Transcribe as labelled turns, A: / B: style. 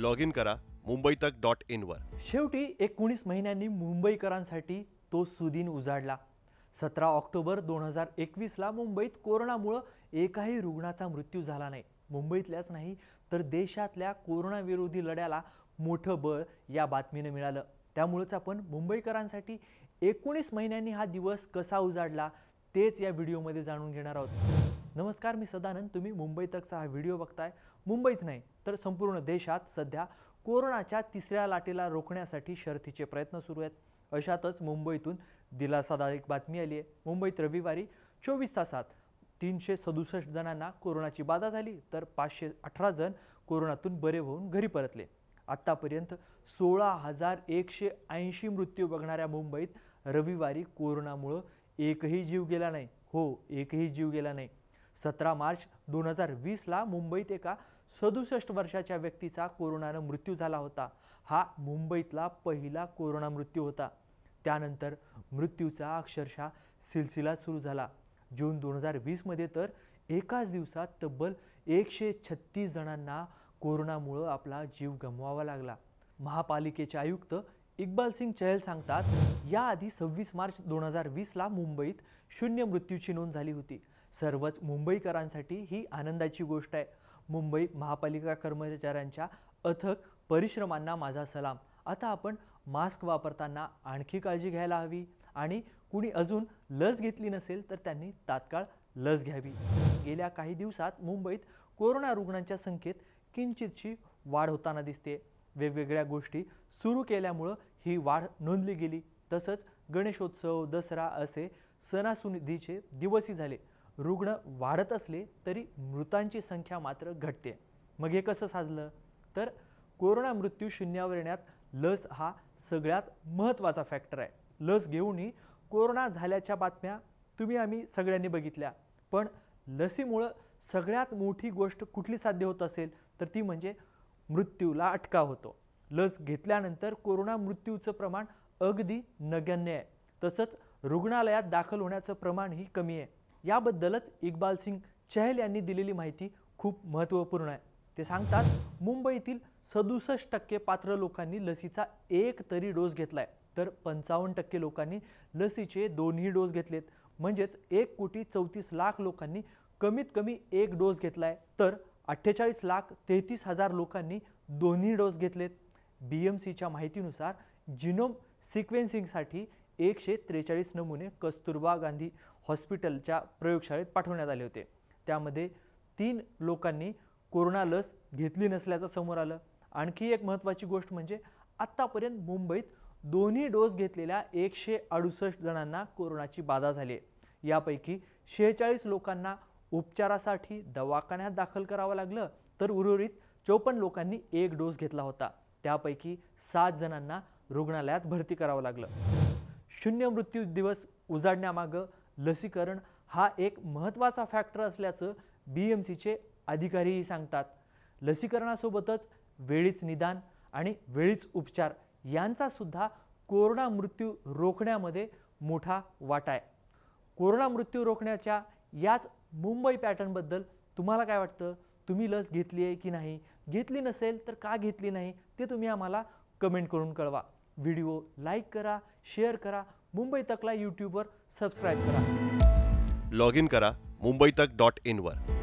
A: log in करा मुंबई तक dot इनवर शेवटी एकोणीस महिन्यांनी मुंबईकरांसाठी तो सुदिन उजाडला सतरा ऑक्टोबर दोन हजार एकवीसला मुंबईत कोरोनामुळं एकाही रुग्णाचा मृत्यू झाला नाही मुंबईतल्याच नाही तर देशातल्या कोरोनाविरोधी लढ्याला मोठं बळ या बातमीनं मिळालं त्यामुळंच आपण मुंबईकरांसाठी एकोणीस महिन्यांनी हा दिवस कसा उजाडला तेच या व्हिडिओमध्ये जाणून घेणार आहोत नमस्कार मी सदानंद तुम्ही मुंबई तकचा हा व्हिडिओ बघताय मुंबईच नाही तर संपूर्ण देशात सध्या कोरोनाच्या तिसऱ्या लाटेला रोखण्यासाठी शर्थीचे प्रयत्न सुरू आहेत अशातच मुंबईतून दिलासादायक बातमी आली आहे मुंबईत रविवारी चोवीस तासात तीनशे सदुसष्ट जणांना कोरोनाची बाधा झाली तर पाचशे अठरा जण कोरोनातून बरे होऊन घरी परतले आत्तापर्यंत सोळा हजार एकशे ऐंशी मृत्यू बघणाऱ्या मुंबईत रविवारी कोरोनामुळं एकही जीव गेला नाही हो एकही जीव गेला नाही सतरा मार्च दोन हजार वीसला मुंबईत एका सदुसष्ट वर्षाच्या व्यक्तीचा कोरोनानं मृत्यू झाला होता हा मुंबईतला पहिला कोरोना मृत्यू होता त्यानंतर मृत्यूचा अक्षरशः सिलसिला सुरू झाला जून दोन हजार वीसमध्ये तर एकाच दिवसात तब्बल एकशे छत्तीस जणांना कोरोनामुळं आपला जीव गमवावा लागला महापालिकेचे आयुक्त इकबाल सिंग चहल सांगतात याआधी सव्वीस मार्च दोन हजार वीसला मुंबईत शून्य मृत्यूची नोंद झाली होती सर्वच मुंबईकरांसाठी ही आनंदाची गोष्ट आहे मुंबई महापालिका कर्मचाऱ्यांच्या अथक परिश्रमांना माझा सलाम आता आपण मास्क वापरताना आणखी काळजी घ्यायला हवी आणि कुणी अजून लस घेतली नसेल तर त्यांनी तात्काळ लस घ्यावी गेल्या काही दिवसात मुंबईत कोरोना रुग्णांच्या संख्येत किंचितशी वाढ होताना दिसते वेगवेगळ्या गोष्टी सुरू केल्यामुळं ही वाढ नोंदली गेली तसंच गणेशोत्सव दसरा असे सणासुनिधीचे दिवसही झाले रुग्ण वाढत असले तरी मृतांची संख्या मात्र घटते मग हे कसं साधलं तर कोरोना मृत्यू शून्यावर येण्यात लस हा सगळ्यात महत्त्वाचा फॅक्टर आहे लस घेऊनही कोरोना झाल्याच्या बातम्या तुम्ही आम्ही सगळ्यांनी बघितल्या पण लसीमुळं सगळ्यात मोठी गोष्ट कुठली साध्य होत असेल तर ती म्हणजे मृत्यूला अटका होतो लस घेतल्यानंतर कोरोना मृत्यूचं प्रमाण अगदी नगण्य आहे तसंच रुग्णालयात दाखल होण्याचं प्रमाणही कमी आहे याबद्दलच इक्बालसिंग सिंग चहल यांनी दिलेली माहिती खूप महत्त्वपूर्ण आहे ते सांगतात मुंबईतील सदुसष्ट टक्के पात्र लोकांनी लसीचा एक तरी डोस घेतला आहे तर पंचावन्न टक्के लोकांनी लसीचे दोन्ही डोस घेतलेत म्हणजेच एक कोटी चौतीस लाख लोकांनी कमीत कमी एक डोस घेतला आहे तर अठ्ठेचाळीस लाख तेहतीस हजार लोकांनी दोन्ही डोस घेतलेत बी एम सीच्या माहितीनुसार जिनोम सिक्वेन्सिंगसाठी एकशे त्रेचाळीस नमुने कस्तुरबा गांधी हॉस्पिटलच्या प्रयोगशाळेत पाठवण्यात आले होते त्यामध्ये तीन लोकांनी कोरोना लस घेतली नसल्याचं समोर आलं आणखी एक महत्त्वाची गोष्ट म्हणजे आत्तापर्यंत मुंबईत दोन्ही डोस घेतलेल्या एकशे अडुसष्ट जणांना कोरोनाची बाधा झाली आहे यापैकी शेहेचाळीस लोकांना उपचारासाठी दवाखान्यात दाखल करावं लागलं तर उर्वरित चौपन्न लोकांनी एक डोस घेतला होता त्यापैकी सात जणांना रुग्णालयात भरती करावं लागलं शून्य मृत्यू दिवस उजाडण्यामागं लसीकरण हा एक महत्त्वाचा फॅक्टर असल्याचं बी एम सीचे अधिकारीही सांगतात लसीकरणासोबतच वेळीच निदान आणि वेळीच उपचार यांचासुद्धा कोरोना मृत्यू रोखण्यामध्ये मोठा वाटा आहे कोरोना मृत्यू रोखण्याच्या याच मुंबई पॅटर्नबद्दल तुम्हाला काय वाटतं तुम्ही लस घेतली आहे की नाही घेतली नसेल तर का घेतली नाही ते तुम्ही आम्हाला कमेंट करून कळवा व्हिडिओ लाईक करा शेअर करा मुंबई तकला यूट्यूबवर सबस्क्राईब करा लॉग इन करा मुंबई तक डॉट इनवर